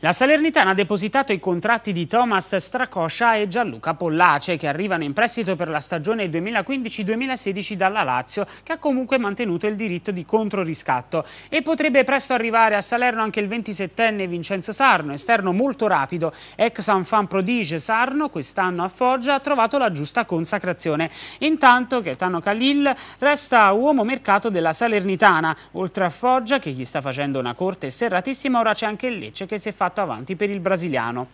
La Salernitana ha depositato i contratti di Thomas Stracoscia e Gianluca Pollace che arrivano in prestito per la stagione 2015-2016 dalla Lazio che ha comunque mantenuto il diritto di controriscatto e potrebbe presto arrivare a Salerno anche il 27enne Vincenzo Sarno, esterno molto rapido, ex enfant prodige Sarno, quest'anno a Foggia ha trovato la giusta consacrazione. Intanto Gaetano Khalil resta uomo mercato della Salernitana, oltre a Foggia che gli sta facendo una corte serratissima ora c'è anche il Lecce che si è fatto fatto avanti per il brasiliano.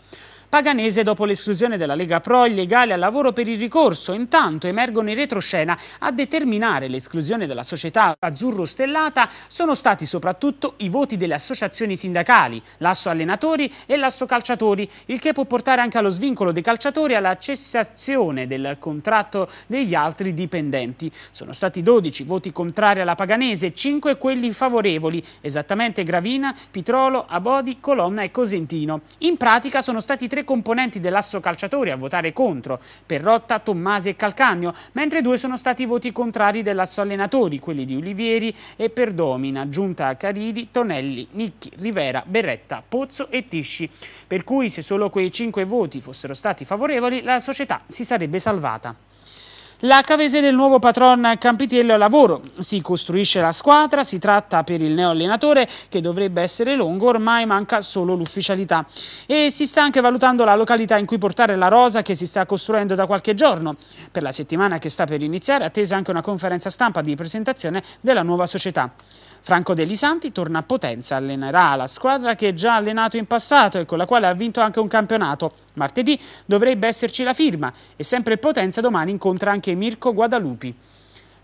Paganese dopo l'esclusione della Lega Pro, illegale al lavoro per il ricorso. Intanto emergono in retroscena a determinare l'esclusione della società azzurro stellata sono stati soprattutto i voti delle associazioni sindacali, l'asso allenatori e l'asso calciatori, il che può portare anche allo svincolo dei calciatori e alla cessazione del contratto degli altri dipendenti. Sono stati 12 voti contrari alla Paganese, 5 quelli favorevoli, esattamente Gravina, Pitrolo, Abodi, Colonna e Cosentino. In pratica sono stati tre tre componenti dell'asso calciatori a votare contro, Perrotta, Tommasi e Calcagno, mentre due sono stati i voti contrari dell'asso allenatori, quelli di Olivieri e Perdomina, Giunta a Caridi, Tonelli, Nicchi, Rivera, Berretta, Pozzo e Tisci. Per cui se solo quei cinque voti fossero stati favorevoli la società si sarebbe salvata. La Cavese del nuovo patron Campitiello a lavoro, si costruisce la squadra, si tratta per il neo allenatore che dovrebbe essere lungo, ormai manca solo l'ufficialità e si sta anche valutando la località in cui portare la rosa che si sta costruendo da qualche giorno. Per la settimana che sta per iniziare attesa anche una conferenza stampa di presentazione della nuova società. Franco De Lisanti torna a Potenza, allenerà la squadra che già ha allenato in passato e con la quale ha vinto anche un campionato. Martedì dovrebbe esserci la firma e sempre Potenza domani incontra anche Mirko Guadalupi.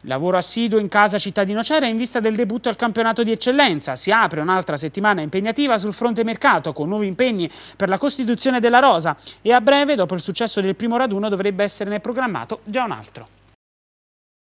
Lavoro assiduo in casa cittadino Cera in vista del debutto al campionato di eccellenza. Si apre un'altra settimana impegnativa sul fronte mercato con nuovi impegni per la costituzione della rosa e a breve, dopo il successo del primo raduno, dovrebbe esserne programmato già un altro.